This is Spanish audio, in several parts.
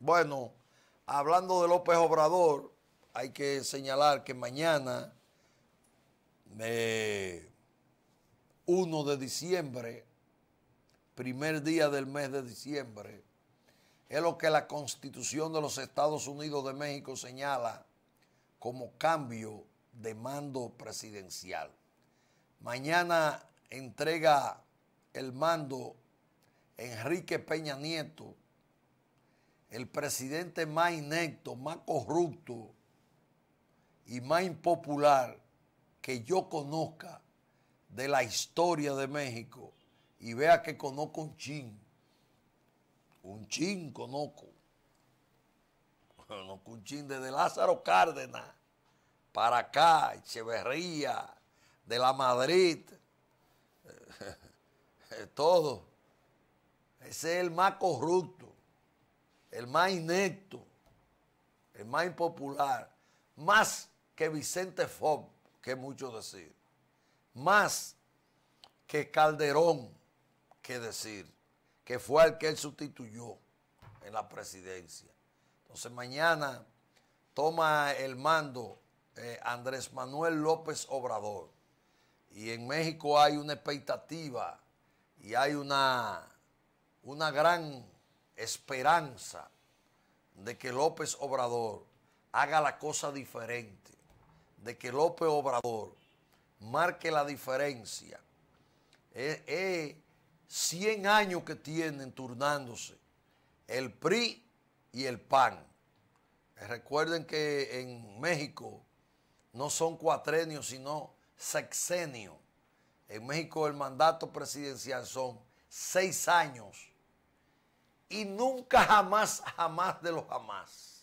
Bueno, hablando de López Obrador, hay que señalar que mañana, 1 eh, de diciembre, primer día del mes de diciembre, es lo que la Constitución de los Estados Unidos de México señala como cambio de mando presidencial. Mañana entrega el mando Enrique Peña Nieto el presidente más inecto, más corrupto y más impopular que yo conozca de la historia de México y vea que conozco un chin. Un chin conozco. Conozco un chin desde Lázaro Cárdenas para acá, Echeverría, de la Madrid, todo. Ese es el más corrupto el más inepto, el más impopular, más que Vicente Fox, que mucho decir, más que Calderón, que decir, que fue el que él sustituyó en la presidencia. Entonces mañana toma el mando eh, Andrés Manuel López Obrador y en México hay una expectativa y hay una, una gran esperanza de que López Obrador haga la cosa diferente, de que López Obrador marque la diferencia. Es 100 años que tienen turnándose el PRI y el PAN. Recuerden que en México no son cuatrenios, sino sexenio. En México el mandato presidencial son seis años y nunca jamás, jamás de los jamás.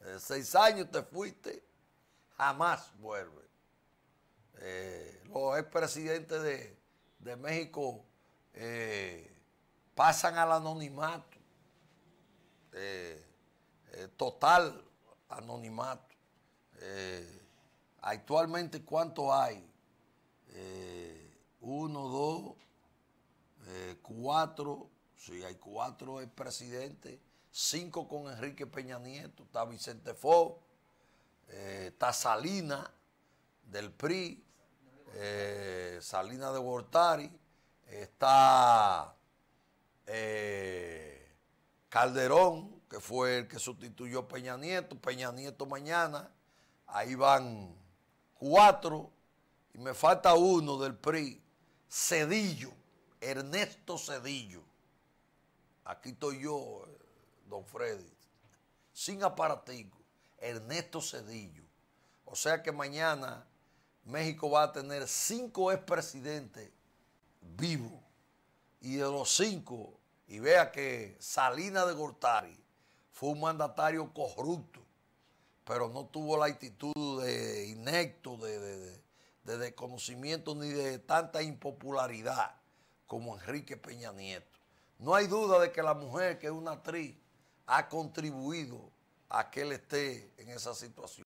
Eh, seis años te fuiste, jamás vuelve. Eh, los expresidentes de, México eh, pasan al anonimato, total anonimato. actualmente, ¿cuánto hay? uno, dos, cuatro, Sí, hay cuatro expresidentes, cinco con Enrique Peña Nieto, está Vicente Fox, eh, está Salina del PRI, eh, Salina de Gortari, está eh, Calderón, que fue el que sustituyó a Peña Nieto, Peña Nieto mañana, ahí van cuatro, y me falta uno del PRI, Cedillo, Ernesto Cedillo. Aquí estoy yo, don Freddy, sin aparatico, Ernesto Cedillo. O sea que mañana México va a tener cinco expresidentes vivos. Y de los cinco, y vea que Salina de Gortari fue un mandatario corrupto, pero no tuvo la actitud de inecto, de, de desconocimiento ni de tanta impopularidad como Enrique Peña Nieto. No hay duda de que la mujer, que es una actriz, ha contribuido a que él esté en esa situación.